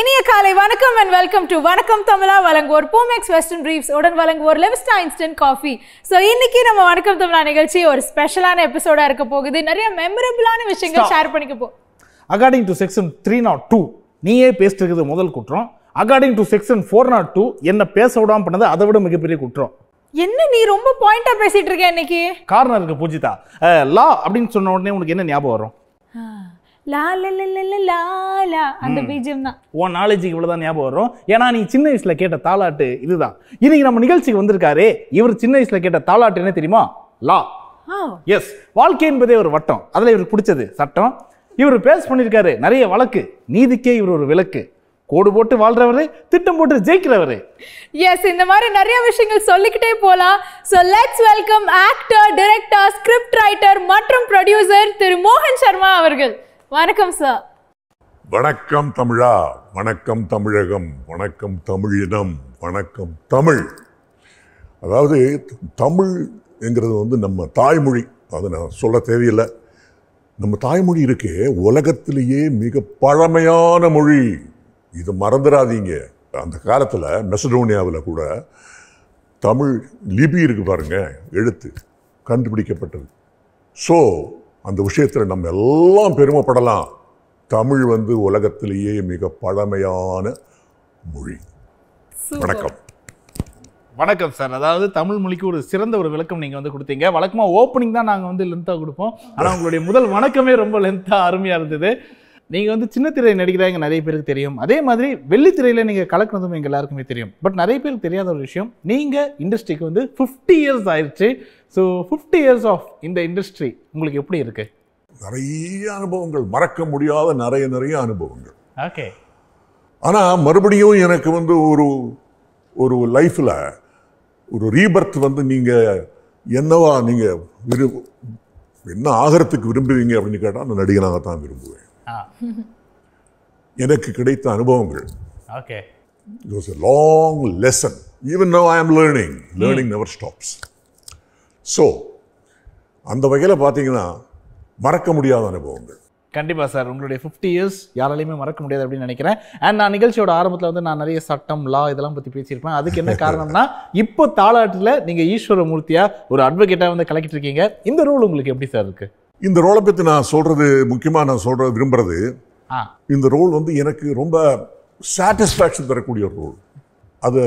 இனிய காலை வணக்கம் அண்ட் வெல்கம் டு வணக்கம் தமிழா வழங்குவோர் பூமெக்ஸ் வெஸ்டர்ன் ரீப்ஸ் உடன் வழங்குவோர் லெவிஸ்டா இன்ஸ்டன்ட் காஃபி ஸோ இன்னைக்கு நம்ம வணக்கம் தமிழா நிகழ்ச்சி ஒரு ஸ்பெஷலான எபிசோடா இருக்க போகுது நிறைய மெமரபிளான விஷயங்கள் ஷேர் பண்ணிக்க போ according to section three not two நீயே பேசிட்டு இருக்கிறது முதல் குற்றம் according to section four not two என்ன பேச விடாமல் பண்ணது அதை விட மிகப்பெரிய குற்றம் என்ன நீ ரொம்ப பாயிண்டா பேசிட்டு இருக்க இன்னைக்கு காரணம் இருக்கு பூஜிதா லா அப்படின்னு சொன்ன உடனே உனக்கு என்ன ஞாபகம் வரும் லா லா லா அந்த பீஜம் தான் உன் நாலேஜுக்கு இவ்வளவுதான் ஞாபகம் வரும் ஏன்னா நீ சின்ன வயசுல கேட்ட தாலாட்டு இதுதான் இன்னைக்கு நம்ம நிகழ்ச்சிக்கு வந்திருக்காரு இவர் சின்ன வயசுல கேட்ட தாலாட்டு என்ன தெரியுமா லா எஸ் வாழ்க்கை என்பதே ஒரு வட்டம் அதுல இவருக்கு பிடிச்சது சட்டம் இவர் பேஸ் பண்ணியிருக்காரு நிறைய வழக்கு நீதிக்கே இவர் ஒரு விளக்கு கோடு போட்டு வாழ்றவரு திட்டம் போட்டு ஜெயிக்கிறவரு எஸ் இந்த மாதிரி நிறைய விஷயங்கள் சொல்லிக்கிட்டே போலாம் so let's welcome actor director script writer மற்றும் ப்ரொடியூசர் திரு மோகன் சர்மா அவர்கள் வணக்கம் சார் வணக்கம் தமிழா வணக்கம் தமிழகம் வணக்கம் தமிழினம் வணக்கம் தமிழ் அதாவது தமிழ் என்கிறது வந்து நம்ம தாய்மொழி அது நான் சொல்ல தேவையில்லை நம்ம தாய்மொழி இருக்கே உலகத்திலேயே மிக பழமையான மொழி இது மறந்துடாதீங்க அந்த காலத்தில் மெசடோனியாவில் கூட தமிழ் லிபி இருக்குது பாருங்க எழுத்து கண்டுபிடிக்கப்பட்டது ஸோ அந்த விஷயத்தில் நம்ம எல்லாம் பெருமைப்படலாம் தமிழ் வந்து உலகத்திலேயே மிக பழமையான மொழி வணக்கம் வணக்கம் சார் அதாவது தமிழ் மொழிக்கு ஒரு சிறந்த ஒரு விளக்கம் நீங்கள் வந்து கொடுத்தீங்க வழக்கமாக ஓப்பனிங் தான் நாங்கள் வந்து லென்த்தாக கொடுப்போம் ஆனால் உங்களுடைய முதல் வணக்கமே ரொம்ப லென்த்தாக அருமையாக இருந்தது நீங்கள் வந்து சின்ன திரையில் நடிக்கிறாங்க நிறைய பேருக்கு தெரியும் அதே மாதிரி வெள்ளித்திரையில் நீங்கள் கலக்குனதும் எங்கள் எல்லாருக்குமே தெரியும் பட் நிறைய பேருக்கு தெரியாத ஒரு விஷயம் நீங்கள் இண்டஸ்ட்ரிக்கு வந்து ஃபிஃப்டி இயர்ஸ் ஆயிடுச்சு ஸோ ஃபிஃப்டி இயர்ஸ் ஆஃப் இந்த இண்டஸ்ட்ரி உங்களுக்கு எப்படி இருக்கு நிறைய அனுபவங்கள் மறக்க முடியாத நிறைய நிறைய அனுபவங்கள் ஓகே ஆனால் மறுபடியும் எனக்கு வந்து ஒரு ஒரு லைஃப்பில் ஒரு ரீபர்த் வந்து நீங்கள் என்னவா நீங்கள் விரு என்ன ஆகிறதுக்கு விரும்புவீங்க அப்படின்னு கேட்டால் நான் நடிகனாக தான் விரும்புவேன் எனக்கு கிடைத்த அனுபவங்கள் okay it was a long lesson even no I am learning learning never stops so அந்த வகையில் பார்த்தீங்கன்னா மறக்க முடியாத அனுபவங்கள் கண்டிப்பாக சார் உங்களுடைய ஃபிஃப்டி இயர்ஸ் யாராலையுமே மறக்க முடியாது அப்படின்னு நினைக்கிறேன் அண்ட் நான் நிகழ்ச்சியோட ஆரம்பத்தில் வந்து நான் நிறைய சட்டம் லா இதெல்லாம் பற்றி பேசியிருப்பேன் அதுக்கு என்ன காரணம்னா இப்போ தாளாட்டில் நீங்கள் ஈஸ்வர மூர்த்தியாக ஒரு அட்வொகேட்டாக வந்து கலக்கிட்டு இருக்கீங்க இந்த ரோல் உங்களுக்கு எப்படி சார் இருக்குது இந்த ரோலை பற்றி நான் சொல்கிறது முக்கியமாக நான் சொல்கிறது விரும்புகிறது இந்த ரோல் வந்து எனக்கு ரொம்ப சாட்டிஸ்ஃபேக்ஷன் தரக்கூடிய ஒரு ரோல் அது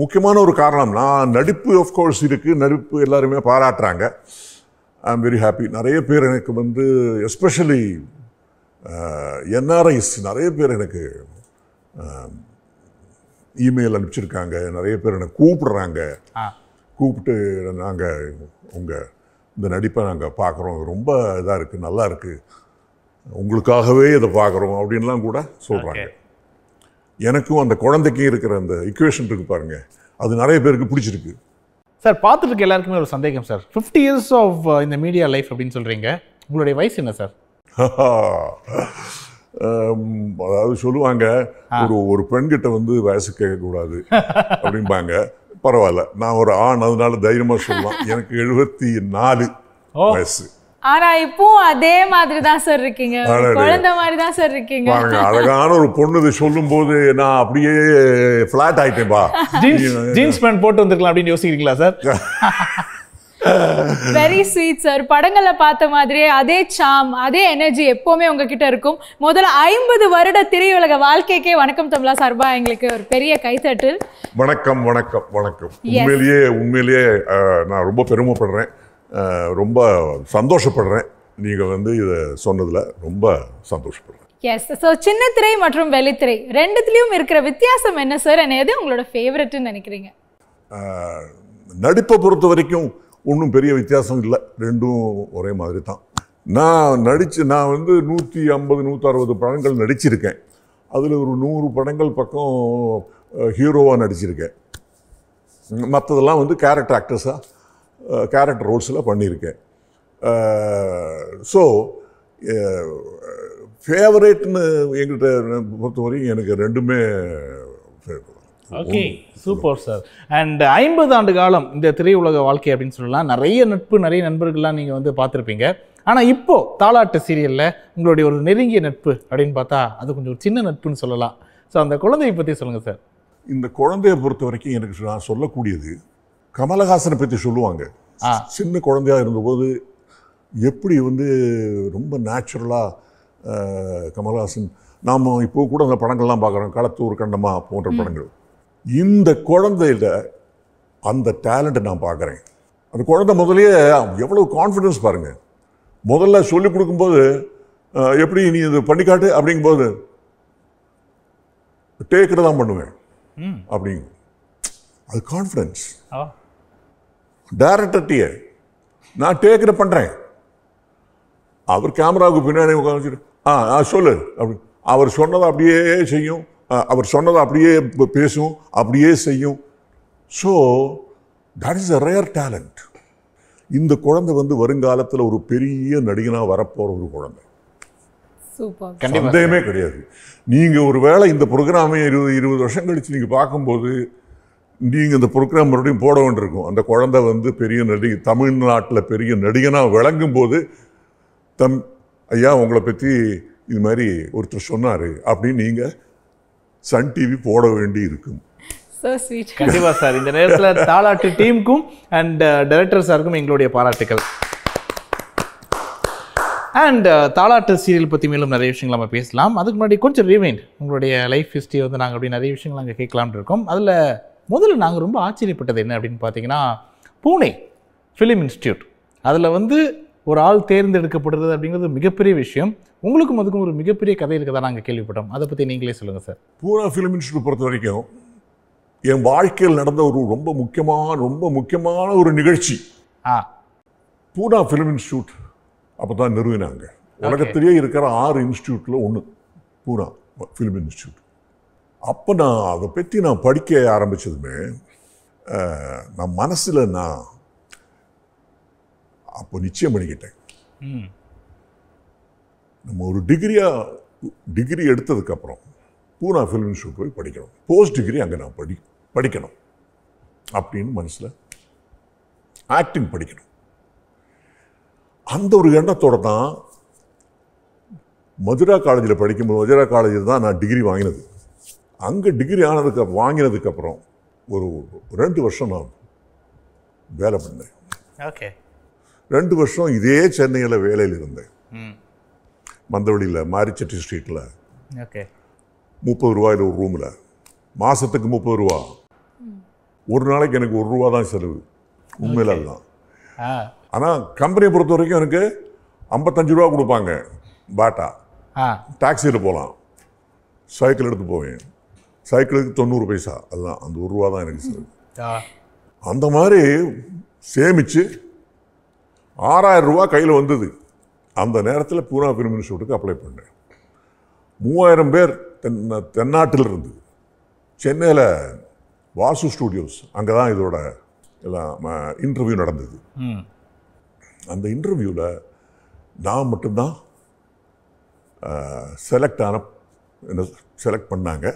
முக்கியமான ஒரு காரணம்னா நடிப்பு ஆஃப்கோர்ஸ் இருக்குது நடிப்பு எல்லாருமே பாராட்டுறாங்க ஐ ஆம் வெரி ஹாப்பி நிறைய பேர் எனக்கு வந்து எஸ்பெஷலி என்ஆர்ஐஸ் நிறைய பேர் எனக்கு இமெயில் அனுப்பிச்சிருக்காங்க நிறைய பேர் எனக்கு கூப்பிடுறாங்க கூப்பிட்டு நாங்கள் உங்கள் இந்த நடிப்பை நாங்கள் பார்க்குறோம் ரொம்ப இதாக இருக்குது நல்லா இருக்குது உங்களுக்காகவே இதை பார்க்குறோம் அப்படின்லாம் கூட சொல்கிறாங்க எனக்கும் அந்த குழந்தைக்கும் இருக்கிற அந்த இக்குவேஷன் இருக்குது பாருங்கள் அது நிறைய பேருக்கு பிடிச்சிருக்கு சார் பார்த்துட்டு எல்லாருக்குமே ஒரு சந்தேகம் சார் ஃபிஃப்டி இயர்ஸ் ஆஃப் இந்த மீடியா லைஃப் அப்படின்னு சொல்கிறீங்க உங்களுடைய வயசு என்ன சார் அதாவது சொல்லுவாங்க ஒரு ஒரு பெண்கிட்ட வந்து வயசு கேட்கக்கூடாது அப்படிம்பாங்க பரவாயில்ல நான் ஒரு ஆண் அதனால தைரியமாக சொல்லலாம் எனக்கு எழுபத்தி நாலு வயசு ஆனா இப்போ அதே மாதிரி தான் சார் இருக்கீங்க குழந்தை மாதிரி தான் சார் இருக்கீங்க பாருங்க அழகான ஒரு பொண்ணு இது சொல்லும் போது நான் அப்படியே ஃபிளாட் ஆயிட்டேன் பா ஜீன்ஸ் பேண்ட் போட்டு வந்திருக்கலாம் அப்படின்னு யோசிக்கிறீங்களா சார் வெரி ஸ்வீட் சார் படங்களை பார்த்த மாதிரியே அதே சாம் அதே எனர்ஜி எப்போவுமே உங்ககிட்ட இருக்கும் முதல்ல ஐம்பது வருட திரையுலக வாழ்க்கைக்கே வணக்கம் தமிழா சார்பா எங்களுக்கு ஒரு பெரிய கைத்தட்டு வணக்கம் வணக்கம் வணக்கம் உண்மையிலேயே உண்மையிலேயே நான் ரொம்ப பெருமைப்படுறேன் ரொம்ப சந்தோஷப்படுறேன் நீங்கள் வந்து இதை சொன்னதில் ரொம்ப சந்தோஷப்படுறேன் எஸ் ஸோ சின்ன திரை மற்றும் வெளித்திரை ரெண்டுத்துலேயும் இருக்கிற வித்தியாசம் என்ன சார் என்ன எது உங்களோட ஃபேவரட்னு நினைக்கிறீங்க நடிப்பை பொறுத்த வரைக்கும் ஒன்றும் பெரிய வித்தியாசம் இல்லை ரெண்டும் ஒரே மாதிரி தான் நான் நடித்து நான் வந்து நூற்றி ஐம்பது நூற்றறுபது படங்கள் நடிச்சிருக்கேன் அதில் ஒரு நூறு படங்கள் பக்கம் ஹீரோவாக நடிச்சிருக்கேன் மற்றதெல்லாம் வந்து கேரக்டர் ஆக்டர்ஸாக கேரக்டர் ரோல்ஸில் பண்ணியிருக்கேன் ஸோ ஃபேவரேட்னு எங்கிட்ட பொறுத்த வரைக்கும் எனக்கு ரெண்டுமே ஓகே சூப்பர் சார் அண்ட் ஐம்பது ஆண்டு காலம் இந்த திரையுலக வாழ்க்கை அப்படின்னு சொல்லலாம் நிறைய நட்பு நிறைய நண்பர்கள்லாம் நீங்கள் வந்து பார்த்துருப்பீங்க ஆனால் இப்போது தாலாட்டு சீரியலில் உங்களுடைய ஒரு நெருங்கிய நட்பு அப்படின்னு பார்த்தா அது கொஞ்சம் ஒரு சின்ன நட்புன்னு சொல்லலாம் ஸோ அந்த குழந்தையை பற்றி சொல்லுங்கள் சார் இந்த குழந்தையை பொறுத்த வரைக்கும் எனக்கு நான் சொல்லக்கூடியது கமலஹாசனை பற்றி சொல்லுவாங்க சின்ன குழந்தையாக இருந்தபோது எப்படி வந்து ரொம்ப நேச்சுரலாக கமல்ஹாசன் நாம் இப்போ கூட அந்த படங்கள்லாம் பார்க்குறோம் களத்தூர் கண்டமா போன்ற படங்கள் இந்த குழந்தையில அந்த டேலண்ட்டை நான் பார்க்குறேன் அந்த குழந்தை முதலே எவ்வளோ கான்ஃபிடென்ஸ் பாருங்கள் முதல்ல சொல்லிக் கொடுக்கும்போது எப்படி நீ இது பண்ணிக்காட்டு அப்படிங்கும்போது டேக்கில் தான் பண்ணுவேன் அப்படிங்க அது கான்ஃபிடன்ஸ் டேரக்டர்டிய நான் டேக்கில் பண்ணுறேன் அவர் கேமராவுக்கு பின்னாடி ஆ ஆ சொல்லு அப்படி அவர் சொன்னதை அப்படியே செய்யும் அவர் சொன்னதை அப்படியே பேசும் அப்படியே செய்யும் so that is a rare talent இந்த குழந்தை வந்து வருங்காலத்தில் ஒரு பெரிய நடிகனாக வரப்போகிற ஒரு குழந்தை சந்தேகமே கிடையாது நீங்கள் ஒரு வேளை இந்த ப்ரோக்ராமே இருபது இருபது வருஷம் கழித்து நீங்கள் பார்க்கும்போது நீங்கள் இந்த ப்ரோக்ராம் மறுபடியும் போட வேண்டியிருக்கும் அந்த குழந்தை வந்து பெரிய நடிகை தமிழ்நாட்டில் பெரிய நடிகனாக விளங்கும் போது தம் ஐயா உங்களை பற்றி இது மாதிரி ஒருத்தர் சொன்னார் அப்படின்னு நீங்கள் சன் டிவி போட வேண்டி இருக்கும் கண்டிப்பாக சார் இந்த நேரத்தில் தாளாட்டு டீமுக்கும் அண்ட் டைரக்டர் uh, சாருக்கும் எங்களுடைய பாராட்டுகள் அண்ட் uh, தாளாட்டு சீரியல் பற்றி மேலும் நிறைய விஷயங்கள் நம்ம பேசலாம் அதுக்கு முன்னாடி கொஞ்சம் ரீவைண்ட் உங்களுடைய லைஃப் ஹிஸ்ட்ரி வந்து நாங்கள் அப்படி நிறைய விஷயங்கள் நாங்கள் கேட்கலான் இருக்கோம் அதில் முதல்ல நாங்கள் ரொம்ப ஆச்சரியப்பட்டது என்ன அப்படின்னு பார்த்தீங்கன்னா பூனே ஃபிலிம் இன்ஸ்டியூட் அதில் வந்து ஒரு ஆள் தேர்ந்தெடுக்கப்படுறது அப்படிங்கிறது மிகப்பெரிய விஷயம் உங்களுக்கும் அதுக்கும் ஒரு மிகப்பெரிய கதை இருக்கதான் நாங்கள் கேள்விப்பட்டோம் அதை பற்றி நீங்களே சொல்லுங்கள் சார் பூனா ஃபிலிம் இன்ஸ்டியூட் பொறுத்த வரைக்கும் என் வாழ்க்கையில் நடந்த ஒரு ரொம்ப முக்கியமான ரொம்ப முக்கியமான ஒரு நிகழ்ச்சி ஆ பூனா ஃபிலிம் இன்ஸ்டியூட் அப்போ தான் நிறுவினாங்க உலகத்திலேயே இருக்கிற ஆறு இன்ஸ்டியூட்டில் ஒன்று பூனா ஃபிலிம் இன்ஸ்டியூட் அப்போ நான் அதை பற்றி நான் படிக்க ஆரம்பித்ததுமே நான் மனசில் நான் அப்போ நிச்சயம் பண்ணிக்கிட்டேன் நம்ம ஒரு டிகிரியாக டிகிரி எடுத்ததுக்கப்புறம் பூனா ஃபிலிம் இன்ஸ்டியூட் போய் படிக்கணும் போஸ்ட் டிகிரி அங்கே நான் படி படிக்கணும் அப்படின்னு மனசில் ஆக்டிங் படிக்கணும் அந்த ஒரு எண்ணத்தோடு தான் மதுரா காலேஜில் படிக்கும்போது மதுரா காலேஜில் தான் நான் டிகிரி வாங்கினது அங்கே டிகிரி ஆனதுக்கு வாங்கினதுக்கப்புறம் ஒரு ரெண்டு வருஷம் நான் வேலை பண்ணேன் ஓகே ரெண்டு வருஷம் இதே சென்னையில் வேலையில் இருந்தேன் மந்தவெளியில் மாரிச்சட்டி ஸ்ட்ரீட்டில் ஓகே முப்பது ரூபாயில் ஒரு ரூமில் மாதத்துக்கு முப்பது ரூபா ஒரு நாளைக்கு எனக்கு ஒரு ரூபா தான் செலவு உண்மையில் அதுதான் ஆனால் கம்பெனியை பொறுத்த வரைக்கும் எனக்கு ஐம்பத்தஞ்சு ரூபா கொடுப்பாங்க பாட்டா டாக்ஸியில் போகலாம் சைக்கிள் எடுத்து போவேன் சைக்கிளுக்கு தொண்ணூறு பைசா அதுதான் அந்த ஒரு ரூபா தான் எனக்கு அந்த மாதிரி சேமித்து ஆறாயிரம் ரூபா கையில் வந்தது அந்த நேரத்தில் பூனா ஃபிலிம் இன்ஸ்டியூட்டுக்கு அப்ளை பண்ணேன் மூவாயிரம் பேர் தென் தென்னாட்டில் இருந்து சென்னையில் வாசு ஸ்டூடியோஸ் அங்கே தான் இதோட எல்லாம் இன்டர்வியூ நடந்தது அந்த இன்டர்வியூவில் நான் மட்டும்தான் செலக்ட் ஆன என்ன செலக்ட் பண்ணாங்க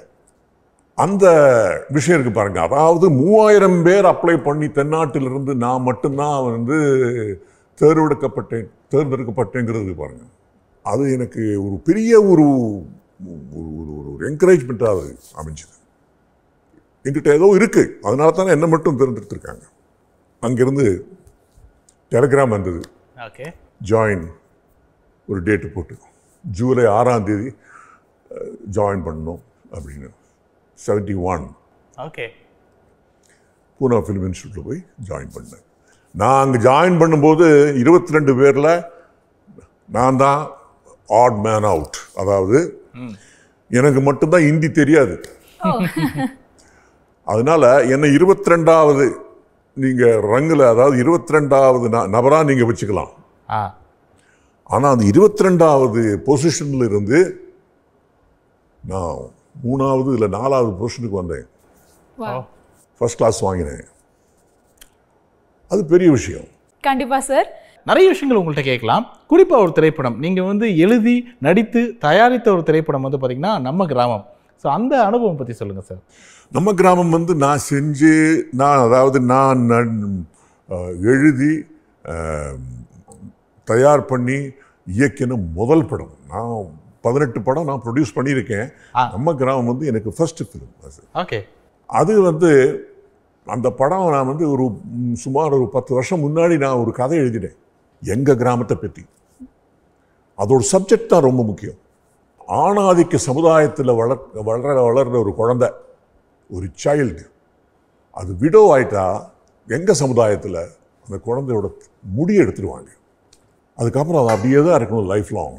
அந்த விஷயம் இருக்கு பாருங்கள் அதாவது மூவாயிரம் பேர் அப்ளை பண்ணி தென்னாட்டிலிருந்து நான் மட்டும்தான் வந்து தேர்வெடுக்கப்பட்டேன் தேர்ந்தெடுக்கப்பட்டேங்கிறது பாருங்கள் அது எனக்கு ஒரு பெரிய ஒரு ஒரு ஒரு என்கரேஜ்மெண்ட்டாக அது அமைஞ்சுது என்கிட்ட ஏதோ இருக்குது அதனால தானே என்னை மட்டும் தேர்ந்தெடுத்துருக்காங்க அங்கேருந்து டெலகிராம் வந்தது ஓகே ஜாயின் ஒரு டேட்டு போட்டு ஜூலை ஆறாம் தேதி ஜாயின் பண்ணணும் அப்படின்னு seventy one okay Poona film இன்ஸ்டியூட்டில் போய் ஜாயின் பண்ணேன் நான் அங்கே ஜாயின் பண்ணும்போது இருபத்தி ரெண்டு பேரில் நான் தான் ஆட் மேன் அவுட் அதாவது எனக்கு மட்டும்தான் ஹிந்தி தெரியாது அதனால் என்னை இருபத்தி ரெண்டாவது நீங்கள் ரங்கில் அதாவது இருபத்தி ரெண்டாவது நபராக நீங்கள் வச்சுக்கலாம் ஆனால் அந்த இருபத்தி ரெண்டாவது பொசிஷனில் இருந்து நான் மூணாவது இல்லை நாலாவது பொசிஷனுக்கு வந்தேன் ஃபர்ஸ்ட் கிளாஸ் வாங்கினேன் அது பெரிய விஷயம் கண்டிப்பாக சார் நிறைய விஷயங்கள் உங்கள்கிட்ட கேட்கலாம் குறிப்பாக ஒரு திரைப்படம் நீங்கள் வந்து எழுதி நடித்து தயாரித்த ஒரு திரைப்படம் வந்து பார்த்தீங்கன்னா நம்ம கிராமம் ஸோ அந்த அனுபவம் பற்றி சொல்லுங்கள் சார் நம்ம கிராமம் வந்து நான் செஞ்சு நான் அதாவது நான் எழுதி தயார் பண்ணி இயக்கின முதல் படம் நான் பதினெட்டு படம் நான் ப்ரொடியூஸ் பண்ணியிருக்கேன் நம்ம கிராமம் வந்து எனக்கு ஃபர்ஸ்ட் ஃபிலிம் ஓகே அது வந்து அந்த படம் நான் வந்து ஒரு சுமார் ஒரு பத்து வருஷம் முன்னாடி நான் ஒரு கதை எழுதினேன் எங்கள் கிராமத்தை பற்றி அதோட சப்ஜெக்ட் தான் ரொம்ப முக்கியம் ஆணாதிக்க சமுதாயத்தில் வளர் வளர வளர்ற ஒரு குழந்த ஒரு சைல்டு அது விடோ ஆயிட்டா எங்கள் சமுதாயத்தில் அந்த குழந்தையோட முடி எடுத்துருவாங்க அதுக்கப்புறம் அது அப்படியே தான் இருக்கணும் லைஃப் லாங்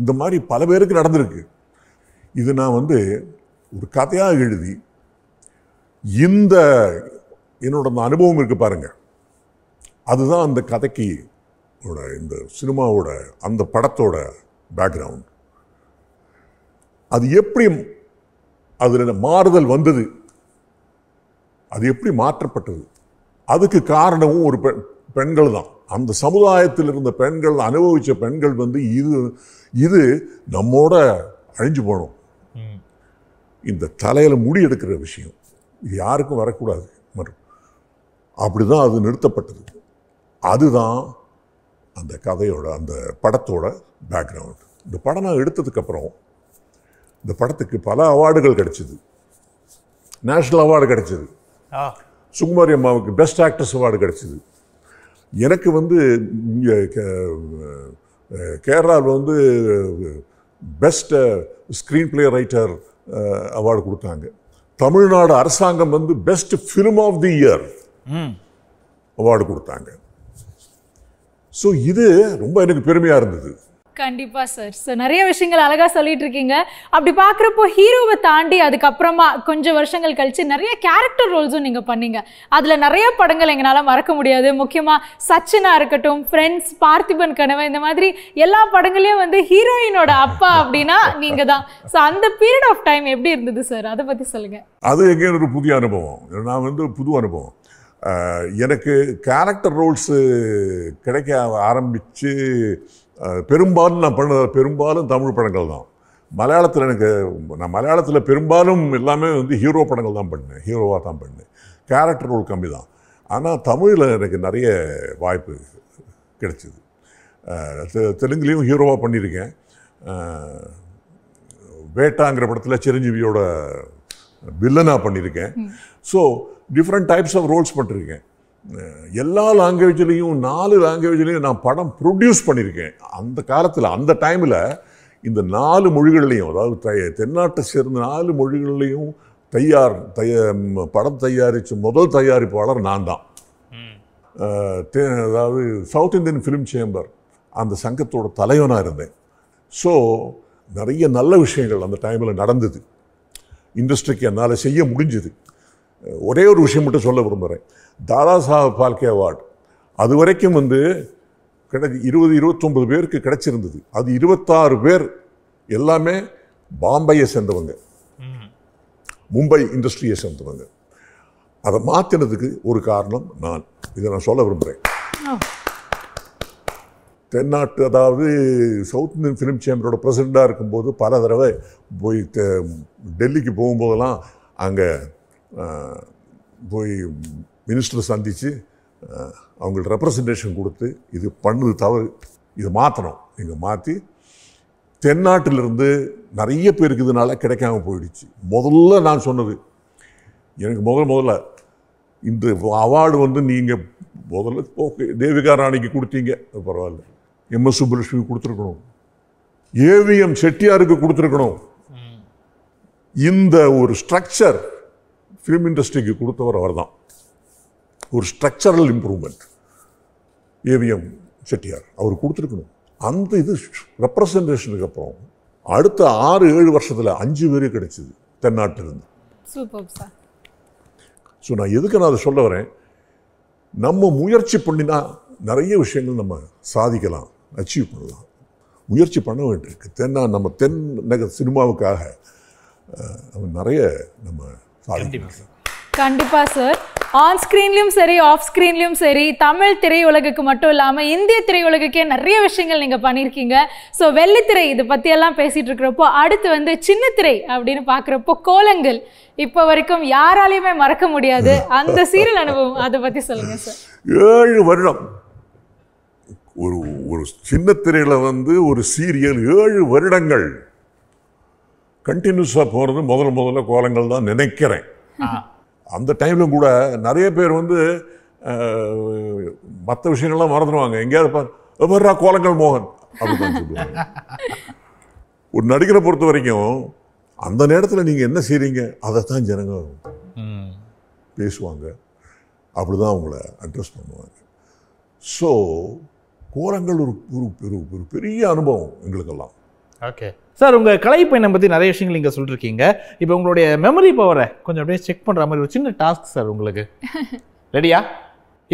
இந்த மாதிரி பல பேருக்கு நடந்திருக்கு இது நான் வந்து ஒரு கதையாக எழுதி இந்த என்னோட அந்த அனுபவம் இருக்குது பாருங்கள் அதுதான் அந்த கதைக்கு இந்த சினிமாவோட அந்த படத்தோட பேக்ரவுண்ட் அது எப்படி அதில் மாறுதல் வந்தது அது எப்படி மாற்றப்பட்டது அதுக்கு காரணமும் ஒரு பெண்கள் தான் அந்த சமுதாயத்தில் இருந்த பெண்கள் அனுபவித்த பெண்கள் வந்து இது இது நம்மோட அழிஞ்சு போகணும் இந்த தலையில் முடி எடுக்கிற விஷயம் இது யாருக்கும் வரக்கூடாது மற்றும் அப்படி தான் அது நிறுத்தப்பட்டது அதுதான் அந்த கதையோட அந்த படத்தோட பேக்ரவுண்ட் இந்த படம் நான் எடுத்ததுக்கப்புறம் இந்த படத்துக்கு பல அவார்டுகள் கிடச்சிது நேஷ்னல் அவார்டு கிடச்சிது சுகுமாரி அம்மாவுக்கு பெஸ்ட் ஆக்ட்ரஸ் அவார்டு கிடச்சிது எனக்கு வந்து கேரளாவில் வந்து best screen play writer award கொடுத்தாங்க தமிழ்நாடு அரசாங்கம் வந்து best film of the year award கொடுத்தாங்க ஸோ இது ரொம்ப எனக்கு பெருமையாக இருந்தது கண்டிப்பாக சார் ஸோ நிறைய விஷயங்கள் அழகாக சொல்லிட்டு இருக்கீங்க அப்படி பார்க்குறப்போ ஹீரோவை தாண்டி அதுக்கப்புறமா கொஞ்சம் வருஷங்கள் கழித்து நிறைய கேரக்டர் ரோல்ஸும் நீங்கள் பண்ணீங்க அதில் நிறைய படங்கள் எங்களால் மறக்க முடியாது முக்கியமாக சச்சினாக இருக்கட்டும் ஃப்ரெண்ட்ஸ் பார்த்திபன் கனவு இந்த மாதிரி எல்லா படங்களையும் வந்து ஹீரோயினோட அப்பா அப்படின்னா நீங்கள் தான் ஸோ அந்த பீரியட் ஆஃப் டைம் எப்படி இருந்தது சார் அதை பற்றி சொல்லுங்கள் அது எங்கே ஒரு புதிய அனுபவம் நான் வந்து புது அனுபவம் எனக்கு கேரக்டர் ரோல்ஸு கிடைக்க ஆரம்பித்து பெரும்பாலும் நான் பண்ண பெரும்பாலும் தமிழ் படங்கள் தான் மலையாளத்தில் எனக்கு நான் மலையாளத்தில் பெரும்பாலும் எல்லாமே வந்து ஹீரோ படங்கள் தான் பண்ணேன் ஹீரோவாக தான் பண்ணேன் கேரக்டர் ரோல் கம்மி தான் ஆனால் தமிழில் எனக்கு நிறைய வாய்ப்பு கிடைச்சிது தெலுங்குலேயும் ஹீரோவாக பண்ணியிருக்கேன் வேட்டாங்கிற படத்தில் சிரஞ்சீவியோட வில்லனாக பண்ணியிருக்கேன் so different types of roles பண்ணிருக்கேன் எல்லா லாங்குவேஜ்லேயும் நாலு லாங்குவேஜ்லேயும் நான் படம் ப்ரொடியூஸ் பண்ணியிருக்கேன் அந்த காலத்தில் அந்த டைமில் இந்த நாலு மொழிகள்லையும் அதாவது தென்னாட்டை சேர்ந்த நாலு மொழிகள்லையும் தையார் தய படம் தயாரித்து முதல் தயாரிப்பாளர் நான் தான் அதாவது சவுத் இந்தியன் ஃபிலிம் சேம்பர் அந்த சங்கத்தோட தலைவனாக இருந்தேன் ஸோ நிறைய நல்ல விஷயங்கள் அந்த டைமில் நடந்தது இண்டஸ்ட்ரிக்கு என்னால் செய்ய முடிஞ்சுது ஒரே ஒரு விஷயம் மட்டும் சொல்ல விரும்புகிறேன் தாதா சாஹப் பால்கே அவார்டு அது வரைக்கும் வந்து கிடை இருபது இருபத்தொம்பது பேருக்கு கிடைச்சிருந்தது அது இருபத்தாறு பேர் எல்லாமே பாம்பையை சேர்ந்தவங்க மும்பை இண்டஸ்ட்ரியை சேர்ந்தவங்க அதை மாற்றினதுக்கு ஒரு காரணம் நான் இதை நான் சொல்ல விரும்புகிறேன் தென்னாட்டு அதாவது சவுத் இந்தியன் ஃபிலிம் சேம்பரோட பிரசிடெண்ட்டாக இருக்கும்போது பல தடவை போய் டெல்லிக்கு போகும்போதெல்லாம் அங்கே போய் மினிஸ்டரை சந்தித்து அவங்களுக்கு ரெப்ரசன்டேஷன் கொடுத்து இது பண்ணது தவறு இது மாற்றணும் இங்கே மாற்றி தென்னாட்டிலிருந்து நிறைய பேருக்கு இதனால் கிடைக்காம போயிடுச்சு முதல்ல நான் சொன்னது எனக்கு முதல் முதல்ல இந்த அவார்டு வந்து நீங்கள் முதல்ல ஓகே தேவிகா ராணிக்கு கொடுத்தீங்க பரவாயில்ல எம்எஸ் சுப்புலட்சுமி கொடுத்துருக்கணும் ஏவிஎம் செட்டியாருக்கு கொடுத்துருக்கணும் இந்த ஒரு ஸ்ட்ரக்சர் ஃபிலிம் இண்டஸ்ட்ரிக்கு கொடுத்தவர் அவர் தான் ஒரு ஸ்ட்ரக்சரல் இம்ப்ரூவ்மெண்ட் ஏவிஎம் செட்டியார் அவர் கொடுத்துருக்கணும் அந்த இது ரெப்ரசன்டேஷனுக்கு அப்புறம் அடுத்த ஆறு ஏழு வருஷத்தில் அஞ்சு பேரே கிடைச்சிது தென்னாட்டிலிருந்து ஸோ நான் எதுக்கு நான் அதை சொல்ல வரேன் நம்ம முயற்சி பண்ணினா நிறைய விஷயங்கள் நம்ம சாதிக்கலாம் அச்சீவ் பண்ணலாம் முயற்சி பண்ண வேண்டியிருக்கு தென்னா நம்ம தென் நக சினிமாவுக்காக நிறைய நம்ம கண்டிப்பா சார் ஆன் ஸ்க்ரீன்லேயும் சரி ஆஃப் ஸ்க்ரீன்லேயும் சரி தமிழ் திரையுலகுக்கு மட்டும் இல்லாமல் இந்திய திரையுலகுக்கே நிறைய விஷயங்கள் நீங்கள் பண்ணியிருக்கீங்க ஸோ வெள்ளித்திரை இதை பற்றியெல்லாம் பேசிகிட்டு இருக்கிறப்போ அடுத்து வந்து சின்ன திரை அப்படின்னு பார்க்குறப்போ கோலங்கள் இப்போ வரைக்கும் யாராலையுமே மறக்க முடியாது அந்த சீரியல் அனுபவம் அதை பற்றி சொல்லுங்கள் சார் ஏழு வருடம் ஒரு ஒரு சின்ன திரையில் வந்து ஒரு சீரியல் ஏழு வருடங்கள் கண்டினியூஸாக போகிறது முதல்ல முதல்ல கோலங்கள் தான் நினைக்கிறேன் அந்த டைமில் கூட நிறைய பேர் வந்து மற்ற விஷயங்கள்லாம் மறந்துடுவாங்க எங்கேயாவது பார் எவ்வளோ கோலங்கள் மோகன் அப்படின்னு சொல்லுவாங்க ஒரு நடிகரை பொறுத்த வரைக்கும் அந்த நேரத்தில் நீங்கள் என்ன செய்கிறீங்க அதைத்தான் ஜனங்க பேசுவாங்க அப்படி தான் அவங்கள அட்ரஸ் பண்ணுவாங்க ஸோ கோலங்கள் ஒரு ஒரு பெரிய அனுபவம் எங்களுக்கெல்லாம் ஓகே சார் உங்கள் கலை பயணம் பற்றி நிறைய விஷயங்கள் நீங்கள் சொல்லியிருக்கீங்க இப்போ உங்களுடைய மெமரி பவரை கொஞ்சம் அப்படியே செக் பண்ணுற மாதிரி ஒரு சின்ன டாஸ்க் சார் உங்களுக்கு ரெடியா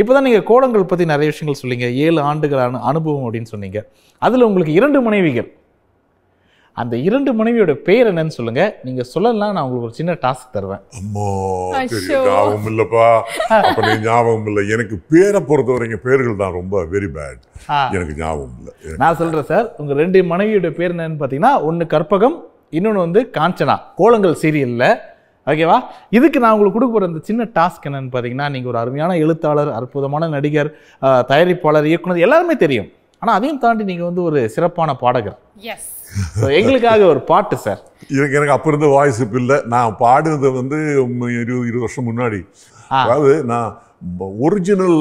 இப்போ தான் நீங்கள் கோலங்கள் பற்றி நிறைய விஷயங்கள் சொன்னீங்க ஏழு ஆண்டுகள் அனுபவம் அப்படின்னு சொன்னீங்க அதில் உங்களுக்கு இரண்டு மனைவிகள் அந்த இரண்டு மனைவியோட பேர் என்னன்னு சொல்லுங்க நீங்க சொல்லலாம் நான் உங்களுக்கு ஒரு சின்ன டாஸ்க் தருவேன் அம்மா ஞாபகம் இல்லப்பா அப்ப ஞாபகம் இல்லை எனக்கு பேரை பொறுத்த வரைக்கும் பேர்கள் தான் ரொம்ப வெரி பேட் எனக்கு ஞாபகம் இல்லை நான் சொல்றேன் சார் உங்க ரெண்டு மனைவியோட பேர் என்னன்னு பாத்தீங்கன்னா ஒன்னு கற்பகம் இன்னொன்று வந்து காஞ்சனா கோலங்கள் சீரியல்ல ஓகேவா இதுக்கு நான் உங்களுக்கு கொடுக்க போகிற அந்த சின்ன டாஸ்க் என்னன்னு பார்த்தீங்கன்னா நீங்கள் ஒரு அருமையான எழுத்தாளர் அற்புதமான நடிகர் தயாரிப்பாளர் இயக்குனர் எல்லாருமே தெரியும் ஆனால் அதையும் தாண்டி நீங்கள் வந்து ஒரு சிறப்பான பாடகர் எங்களுக்காக ஒரு பாட்டு சார் எனக்கு எனக்கு அப்போ இருந்த வாய்ஸ் இப்போ இல்லை நான் பாடுனது வந்து இருபது இருபது வருஷம் முன்னாடி அதாவது நான் ஒரிஜினல்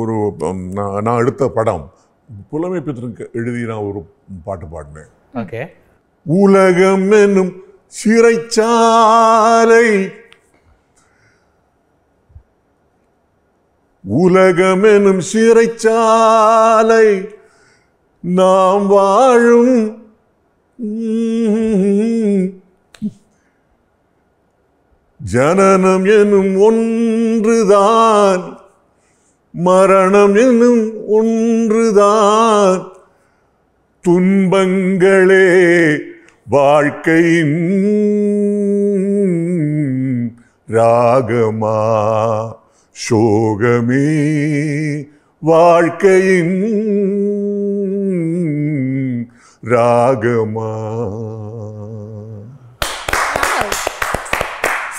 ஒரு நான் எடுத்த படம் புலமை பெற்றிருக்க எழுதி நான் ஒரு பாட்டு பாடினேன் ஓகே உலகம் என்னும் சிறைச்சாலை உலகம் எனும் சிறைச்சாலை நாம் வாழும் ஜனனம் எனும் ஒன்றுதான் மரணம் எனும் ஒன்றுதான் துன்பங்களே வாழ்க்கை ராகமா சோகமே வாழ்க்கையின் ராகமா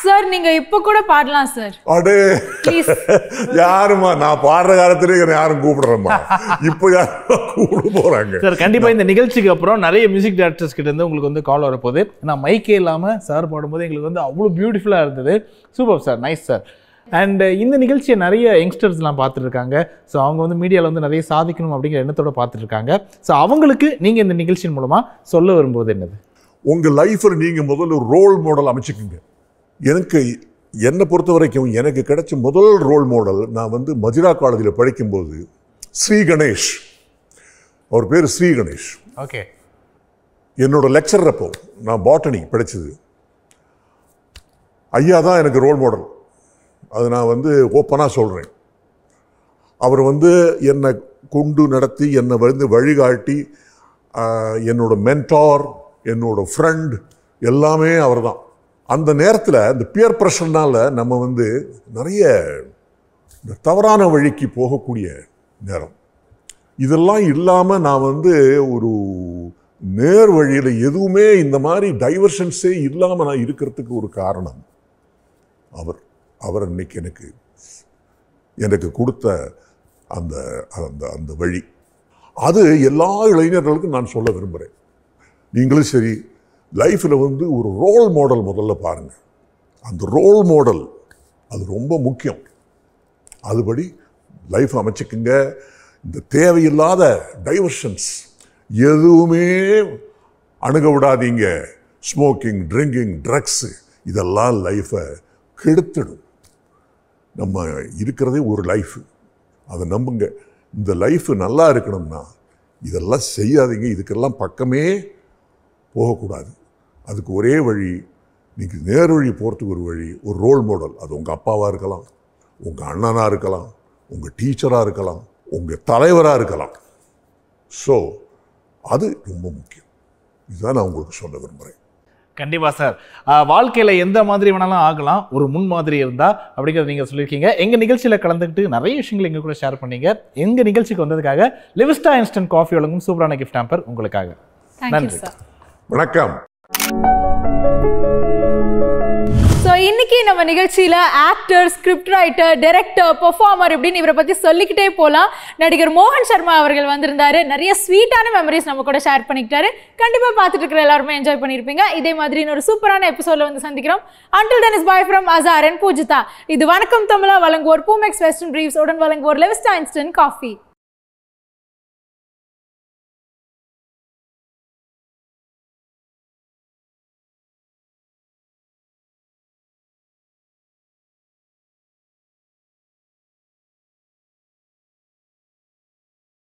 சார் நீங்க இப்ப கூட பாடலாம் சார் அடே யாருமா நான் பாடுற காலத்துல யாரும் கூப்பிடுறேம்மா இப்ப யாரும் கூப்பிட போறாங்க சார் கண்டிப்பா இந்த நிகழ்ச்சிக்கு அப்புறம் நிறைய மியூசிக் டேரக்டர்ஸ் கிட்ட இருந்து உங்களுக்கு வந்து கால் வரப்போகுது நான் மைக்கே இல்லாம சார் பாடும்போது எங்களுக்கு வந்து அவ்வளோ பியூட்டிஃபுல்லா இருந்தது super sir nice sir and uh, இந்த நிகழ்ச்சியை நிறைய யங்ஸ்டர்ஸ்லாம் பார்த்துருக்காங்க ஸோ அவங்க வந்து மீடியாவில் வந்து நிறைய சாதிக்கணும் அப்படிங்கிற எண்ணத்தோட பார்த்துருக்காங்க ஸோ அவங்களுக்கு நீங்கள் இந்த நிகழ்ச்சியின் மூலமாக சொல்ல வரும்போது என்னது உங்கள் லைஃப்பில் நீங்கள் முதல்ல ஒரு ரோல் மாடல் அமைச்சுக்குங்க எனக்கு என்னை பொறுத்த வரைக்கும் எனக்கு கிடைச்ச முதல் ரோல் மாடல் நான் வந்து மதுரா காலேஜில் படிக்கும்போது ஸ்ரீ கணேஷ் அவர் பேர் ஸ்ரீ கணேஷ் ஓகே என்னோட லெக்சர் அப்போ நான் பாட்டனி படித்தது ஐயா தான் எனக்கு ரோல் மாடல் அது நான் வந்து ஓப்பனாக சொல்கிறேன் அவர் வந்து என்னை கொண்டு நடத்தி என்னை வந்து வழிகாட்டி என்னோட மென்டார் என்னோட ஃப்ரெண்ட் எல்லாமே அவர் தான் அந்த நேரத்தில் இந்த பியர் ப்ரெஷர்னால் நம்ம வந்து நிறைய இந்த தவறான வழிக்கு போகக்கூடிய நேரம் இதெல்லாம் இல்லாமல் நான் வந்து ஒரு நேர் வழியில் எதுவுமே இந்த மாதிரி டைவர்ஷன்ஸே இல்லாமல் நான் இருக்கிறதுக்கு ஒரு காரணம் அவர் அவர் அன்னைக்கு எனக்கு எனக்கு கொடுத்த அந்த அந்த அந்த வழி அது எல்லா இளைஞர்களுக்கும் நான் சொல்ல விரும்புகிறேன் நீங்களும் சரி லைஃப்பில் வந்து ஒரு ரோல் மாடல் முதல்ல பாருங்கள் அந்த ரோல் மாடல் அது ரொம்ப முக்கியம் அதுபடி லைஃப் அமைச்சுக்குங்க இந்த தேவையில்லாத டைவர்ஷன்ஸ் எதுவுமே அணுக விடாதீங்க ஸ்மோக்கிங் ட்ரிங்கிங் ட்ரக்ஸு இதெல்லாம் லைஃப்பை கெடுத்துடும் நம்ம இருக்கிறதே ஒரு லைஃப் அதை நம்புங்க இந்த லைஃப் நல்லா இருக்கணும்னா இதெல்லாம் செய்யாதீங்க இதுக்கெல்லாம் பக்கமே போகக்கூடாது அதுக்கு ஒரே வழி நீங்கள் நேர் வழி போகிறதுக்கு ஒரு வழி ஒரு ரோல் மாடல் அது உங்கள் அப்பாவாக இருக்கலாம் உங்கள் அண்ணனாக இருக்கலாம் உங்கள் டீச்சராக இருக்கலாம் உங்கள் தலைவராக இருக்கலாம் ஸோ அது ரொம்ப முக்கியம் இதுதான் நான் உங்களுக்கு சொல்ல விரும்புகிறேன் கண்டிப்பா சார் வாழ்க்கையில எந்த மாதிரி வேணாலும் ஆகலாம் ஒரு முன் மாதிரி இருந்தா அப்படிங்கிறத நீங்க சொல்லியிருக்கீங்க எங்க நிகழ்ச்சியில கலந்துக்கிட்டு நிறைய விஷயங்கள் எங்க கூட ஷேர் பண்ணீங்க எங்க நிகழ்ச்சிக்கு வந்ததுக்காக லிவிஸ்டா இன்ஸ்டன்ட் காஃபி வழங்கும் சூப்பரான கிஃப்ட் ஆம்பர் உங்களுக்காக நன்றி வணக்கம் இன்னைக்கு நம்ம நிகழ்ச்சியில் actor script writer director performer இப்படின்னு இவரை பற்றி சொல்லிக்கிட்டே போகலாம் நடிகர் மோகன் சர்மா அவர்கள் வந்திருந்தாரு நிறைய ஸ்வீட்டான மெமரிஸ் நம்ம கூட ஷேர் பண்ணிக்கிட்டாரு கண்டிப்பாக பார்த்துட்டு இருக்கிற எல்லாருமே என்ஜாய் பண்ணியிருப்பீங்க இதே மாதிரி ஒரு சூப்பரான எபிசோடில் வந்து சந்திக்கிறோம் until then is bye from Azar and Poojitha இது வணக்கம் தமிழா வழங்குவோர் பூமெக்ஸ் வெஸ்டர்ன் பிரீவ்ஸ் உடன் வழங்குவோர் லெவிஸ்டா இன்ஸ்டன் காஃபி